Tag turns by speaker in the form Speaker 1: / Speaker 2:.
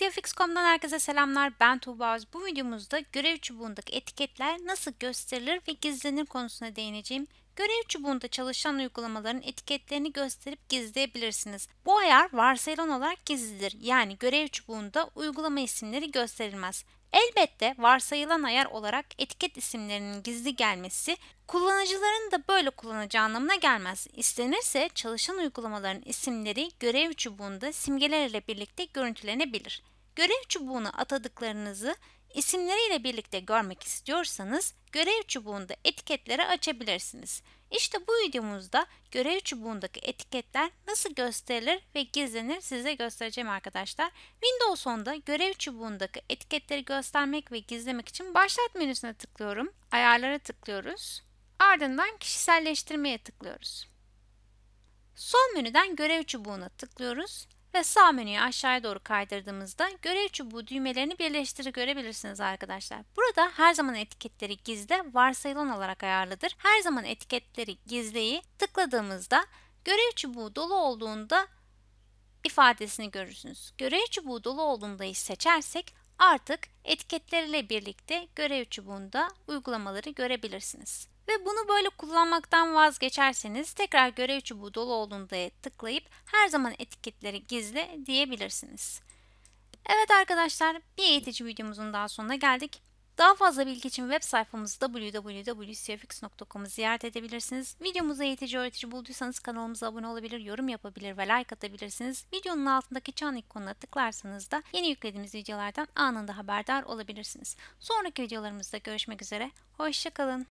Speaker 1: CFX.com'dan herkese selamlar. Ben Tuğba Öz. Bu videomuzda görev çubuğundaki etiketler nasıl gösterilir ve gizlenir konusuna değineceğim. Görev çubuğunda çalışan uygulamaların etiketlerini gösterip gizleyebilirsiniz. Bu ayar varsayılan olarak gizlidir. Yani görev çubuğunda uygulama isimleri gösterilmez. Elbette varsayılan ayar olarak etiket isimlerinin gizli gelmesi kullanıcıların da böyle kullanacağı anlamına gelmez. İstenirse çalışan uygulamaların isimleri görev çubuğunda simgelerle birlikte görüntülenebilir. Görev çubuğuna atadıklarınızı İsimleriyle birlikte görmek istiyorsanız görev çubuğunda etiketleri açabilirsiniz. İşte bu videomuzda görev çubuğundaki etiketler nasıl gösterilir ve gizlenir size göstereceğim arkadaşlar. Windows 10'da görev çubuğundaki etiketleri göstermek ve gizlemek için başlat menüsüne tıklıyorum. Ayarlara tıklıyoruz. Ardından kişiselleştirmeye tıklıyoruz. Sol menüden görev çubuğuna tıklıyoruz ve sağ menüyü aşağıya doğru kaydırdığımızda görev çubuğu düğmelerini birleştirir görebilirsiniz arkadaşlar. Burada her zaman etiketleri gizde varsayılan olarak ayarlıdır. Her zaman etiketleri gizleyi tıkladığımızda görev çubuğu dolu olduğunda ifadesini görürsünüz. Görev çubuğu dolu olduğunda seçersek Artık etiketleriyle birlikte görev çubuğunda uygulamaları görebilirsiniz. Ve bunu böyle kullanmaktan vazgeçerseniz tekrar görev çubuğu dolu olduğunda tıklayıp her zaman etiketleri gizle diyebilirsiniz. Evet arkadaşlar bir eğitici videomuzun daha sonuna geldik. Daha fazla bilgi için web sayfamızı www.cfx.com'u ziyaret edebilirsiniz. Videomuzu eğitici öğretici bulduysanız kanalımıza abone olabilir, yorum yapabilir ve like atabilirsiniz. Videonun altındaki çan ikonuna tıklarsanız da yeni yüklediğimiz videolardan anında haberdar olabilirsiniz. Sonraki videolarımızda görüşmek üzere, hoşçakalın.